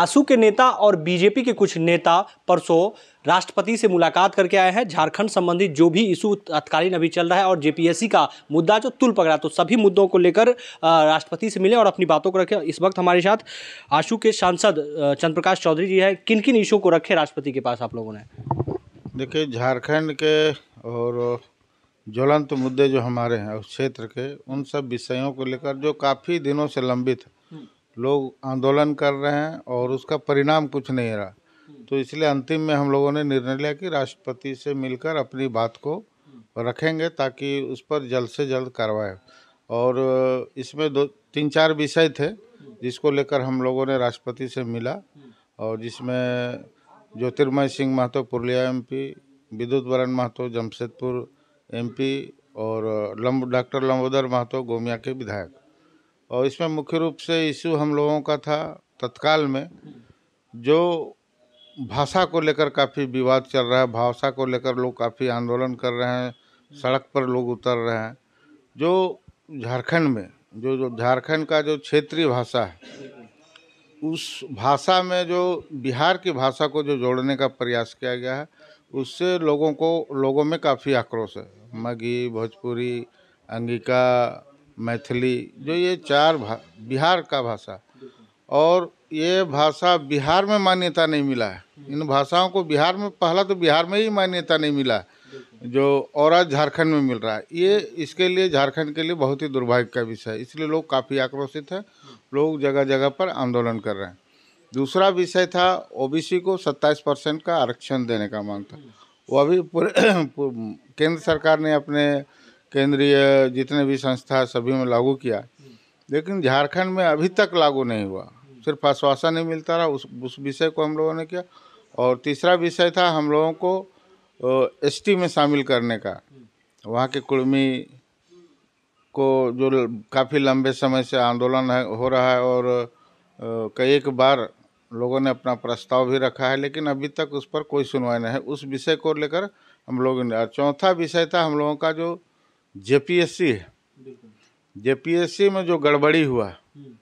आसू के नेता और बीजेपी के कुछ नेता परसों राष्ट्रपति से मुलाकात करके आए हैं झारखंड संबंधी जो भी इशू तत्कालीन अभी चल रहा है और जेपीएससी का मुद्दा जो तुल पकड़ा तो सभी मुद्दों को लेकर राष्ट्रपति से मिले और अपनी बातों को रखे इस वक्त हमारे साथ आशू के सांसद चंद्रप्रकाश चौधरी जी हैं किन किन इशू को रखे राष्ट्रपति के पास आप लोगों ने देखिए झारखंड के और ज्वलंत मुद्दे जो हमारे हैं उस क्षेत्र के उन सब विषयों को लेकर जो काफ़ी दिनों से लंबित है लोग आंदोलन कर रहे हैं और उसका परिणाम कुछ नहीं रहा हम्म। तो इसलिए अंतिम में हम लोगों ने निर्णय लिया कि राष्ट्रपति से मिलकर अपनी बात को हम्म। रखेंगे ताकि उस पर जल्द से जल्द कार्रवाई हो और इसमें दो तीन चार विषय थे हम्म। जिसको लेकर हम लोगों ने राष्ट्रपति से मिला और जिसमें ज्योतिर्मय सिंह महतो पुरलिया पी विद्युत वरण महतो जमशेदपुर एम और लंब डॉक्टर लंबोदर महतो गोमिया के विधायक और इसमें मुख्य रूप से इशू हम लोगों का था तत्काल में जो भाषा को लेकर काफ़ी विवाद चल रहा है भाषा को लेकर लोग काफ़ी आंदोलन कर रहे हैं सड़क पर लोग उतर रहे हैं जो झारखंड में जो जो झारखंड का जो क्षेत्रीय भाषा है उस भाषा में जो बिहार की भाषा को जो जोड़ने का प्रयास किया गया है उससे लोगों को लोगों में काफ़ी आक्रोश है मगी भोजपुरी अंगिका मैथिली जो ये चार बिहार का भाषा और ये भाषा बिहार में मान्यता नहीं मिला है इन भाषाओं को बिहार में पहला तो बिहार में ही मान्यता नहीं मिला जो और आज झारखंड में मिल रहा है ये इसके लिए झारखंड के लिए बहुत ही दुर्भाग्य का विषय है इसलिए लोग काफ़ी आक्रोशित हैं लोग जगह जगह पर आंदोलन कर रहे हैं दूसरा विषय था ओबीसी को 27 परसेंट का आरक्षण देने का मांग था वो अभी पूरे केंद्र सरकार ने अपने केंद्रीय जितने भी संस्था सभी में लागू किया लेकिन झारखंड में अभी तक लागू नहीं हुआ सिर्फ आश्वासन ही मिलता रहा उस उस विषय को हम लोगों ने किया और तीसरा विषय था हम लोगों को एस में शामिल करने का वहाँ के कुर्मी को जो काफ़ी लंबे समय से आंदोलन है हो रहा है और कई एक बार लोगों ने अपना प्रस्ताव भी रखा है लेकिन अभी तक उस पर कोई सुनवाई नहीं है उस विषय को लेकर हम लोग चौथा विषय था हम लोगों का जो जेपीएससी है जेपीएससी में जो गड़बड़ी हुआ हम्म।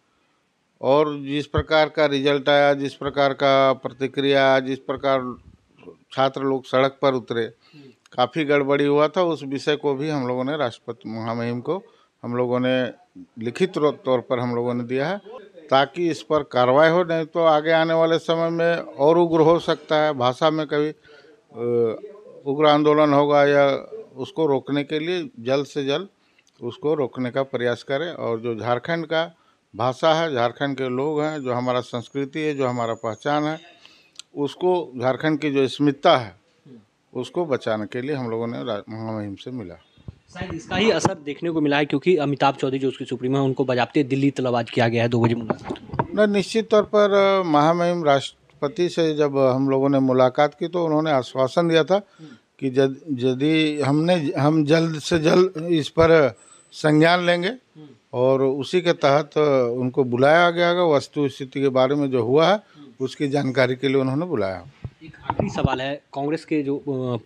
और जिस प्रकार का रिजल्ट आया जिस प्रकार का प्रतिक्रिया जिस प्रकार छात्र लोग सड़क पर उतरे हम्म। काफ़ी गड़बड़ी हुआ था उस विषय को भी हम लोगों ने राष्ट्रपति महामहिम को हम लोगों ने लिखित तौर पर हम लोगों ने दिया है ताकि इस पर कार्रवाई हो नहीं तो आगे आने वाले समय में और उग्र हो सकता है भाषा में कभी उग्र आंदोलन होगा या उसको रोकने के लिए जल्द से जल्द उसको रोकने का प्रयास करें और जो झारखंड का भाषा है झारखंड के लोग हैं जो हमारा संस्कृति है जो हमारा पहचान है उसको झारखंड की जो स्मिता है उसको बचाने के लिए हम लोगों ने महामहिम से मिला शायद इसका ही असर देखने को मिला है क्योंकि अमिताभ चौधरी जो उसके सुप्रीमो है उनको बजापते दिल्ली तलबाज किया गया है दो बजे मुलाकात न निश्चित तौर पर महामहिम राष्ट्रपति से जब हम लोगों ने मुलाकात की तो उन्होंने आश्वासन दिया था कि यदि हमने हम जल्द से जल्द इस पर संज्ञान लेंगे और उसी के तहत उनको बुलाया गया वस्तु स्थिति के बारे में जो हुआ है उसकी जानकारी के लिए उन्होंने बुलाया आखिरी सवाल है कांग्रेस के जो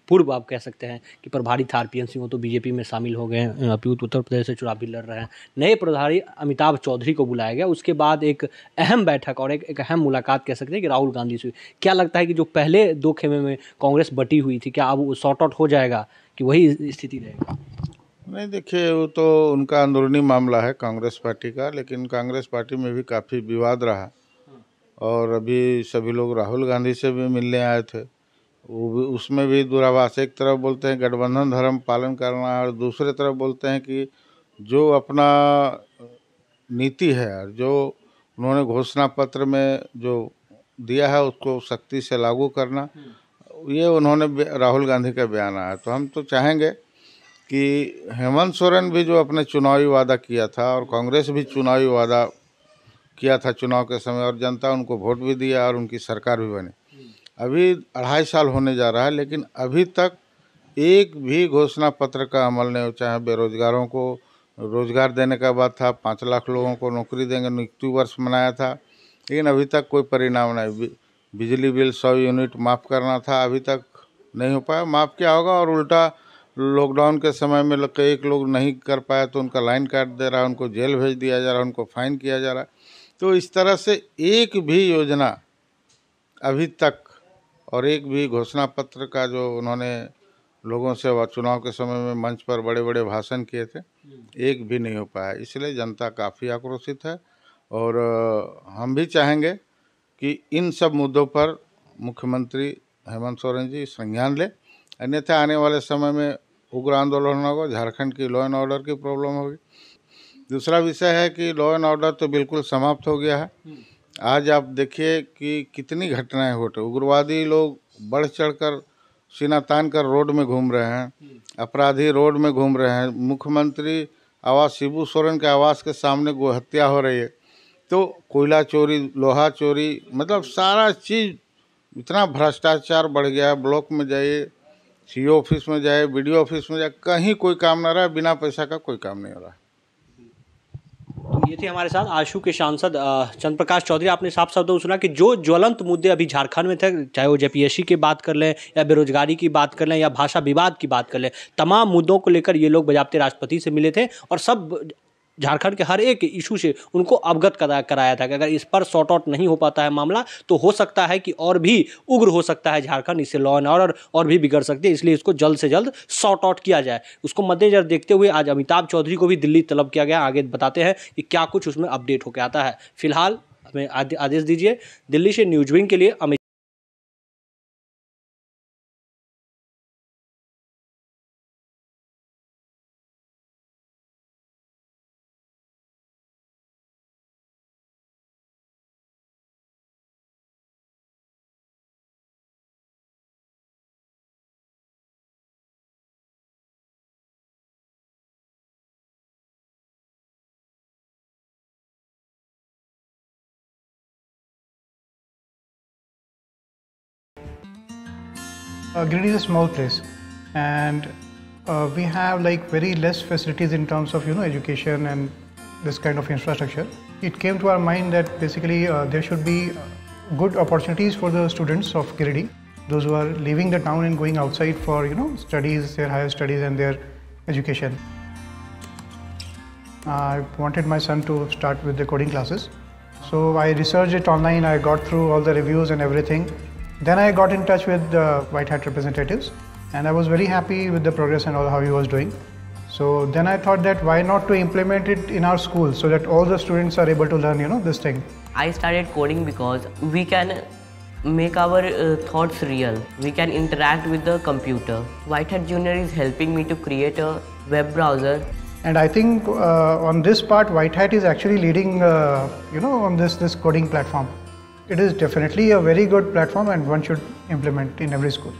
पूर्व आप कह सकते हैं कि प्रभारी था आरपीएन सिंह तो बीजेपी में शामिल हो गए हैं अभी उत्तर प्रदेश से चुनाव भी लड़ रहे हैं नए प्रभारी अमिताभ चौधरी को बुलाया गया उसके बाद एक अहम बैठक और एक, एक अहम मुलाकात कह सकते हैं कि राहुल गांधी से क्या लगता है कि जो पहले दो खेमे में कांग्रेस बटी हुई थी क्या अब वो शॉर्ट आउट हो जाएगा कि वही स्थिति रहेगा नहीं देखिए वो तो उनका अंदरूनी मामला है कांग्रेस पार्टी का लेकिन कांग्रेस पार्टी में भी काफ़ी विवाद रहा और अभी सभी लोग राहुल गांधी से भी मिलने आए थे वो भी उसमें भी दूरावास एक तरफ बोलते हैं गठबंधन धर्म पालन करना और दूसरे तरफ बोलते हैं कि जो अपना नीति है और जो उन्होंने घोषणा पत्र में जो दिया है उसको सख्ती से लागू करना ये उन्होंने राहुल गांधी का बयान आया तो हम तो चाहेंगे कि हेमंत सोरेन भी जो अपने चुनावी वादा किया था और कांग्रेस भी चुनावी वादा किया था चुनाव के समय और जनता उनको वोट भी दिया और उनकी सरकार भी बनी हम्म। अभी अढ़ाई साल होने जा रहा है लेकिन अभी तक एक भी घोषणा पत्र का अमल नहीं हो चाहे बेरोजगारों को रोजगार देने का बात था पाँच लाख लोगों को नौकरी देंगे नियुक्ति वर्ष मनाया था लेकिन अभी तक कोई परिणाम नहीं बिजली बिल सौ यूनिट माफ़ करना था अभी तक नहीं हो पाया माफ़ क्या होगा और उल्टा लॉकडाउन के समय में एक लोग नहीं कर पाया तो उनका लाइन काट दे रहा है उनको जेल भेज दिया जा रहा है उनको फाइन किया जा रहा है तो इस तरह से एक भी योजना अभी तक और एक भी घोषणा पत्र का जो उन्होंने लोगों से और चुनाव के समय में मंच पर बड़े बड़े भाषण किए थे एक भी नहीं हो पाया इसलिए जनता काफ़ी आक्रोशित है और हम भी चाहेंगे कि इन सब मुद्दों पर मुख्यमंत्री हेमंत सोरेन जी संज्ञान लें अन्यथा आने वाले समय में उग्र आंदोलन होगा झारखंड की लॉ एंड ऑर्डर की प्रॉब्लम होगी दूसरा विषय है कि लॉ एंड ऑर्डर तो बिल्कुल समाप्त हो गया है हम्म। आज आप देखिए कि कितनी घटनाएं हो रही उग्रवादी लोग बढ़ चढ़ कर सीना तान कर रोड में घूम रहे हैं हम्म। अपराधी रोड में घूम रहे हैं मुख्यमंत्री आवास शिबू सोरेन के आवास के सामने गोहत्या हो रही है तो कोयला चोरी लोहा चोरी मतलब सारा चीज़ इतना भ्रष्टाचार बढ़ गया है ब्लॉक में जाइए सी ऑफिस में जाए बी ऑफिस में जाए कहीं कोई काम ना रहा बिना पैसा का कोई काम नहीं हो रहा ये थे हमारे साथ आशु के सांसद चंद प्रकाश चौधरी आपने साफ शब्दों तो सुना कि जो ज्वलंत मुद्दे अभी झारखंड में थे चाहे वो जेपीएससी की बात कर लें या बेरोजगारी की बात कर लें या भाषा विवाद की बात कर लें तमाम मुद्दों को लेकर ये लोग बजाबते राष्ट्रपति से मिले थे और सब झारखंड के हर एक इशू से उनको अवगत कराया था कि अगर इस पर शॉर्ट आउट नहीं हो पाता है मामला तो हो सकता है कि और भी उग्र हो सकता है झारखंड इससे लॉ एंड ऑर्डर और भी बिगड़ सकती है इसलिए इसको जल्द से जल्द शॉर्ट आउट किया जाए उसको मद्देनजर देखते हुए आज अमिताभ चौधरी को भी दिल्ली तलब किया गया आगे बताते हैं कि क्या कुछ उसमें अपडेट होकर आता है फिलहाल हमें आदेश दीजिए दिल्ली से न्यूज विंग के लिए Amit Uh, is a small place, and uh, we have like very less facilities in terms of you know education and this kind of infrastructure. It came to our mind that basically uh, there should be uh, good opportunities for the students of Giridi, those who are leaving the town and going outside for you know studies, their higher studies and their education. I wanted my son to start with the coding classes. So I researched it online, I got through all the reviews and everything. Then I got in touch with the White Hat representatives and I was very happy with the progress and all how he was doing. So then I thought that why not to implement it in our school so that all the students are able to learn, you know, this thing. I started coding because we can make our uh, thoughts real. We can interact with the computer. White Hat Junior is helping me to create a web browser. And I think uh, on this part, White Hat is actually leading, uh, you know, on this, this coding platform it is definitely a very good platform and one should implement in every school.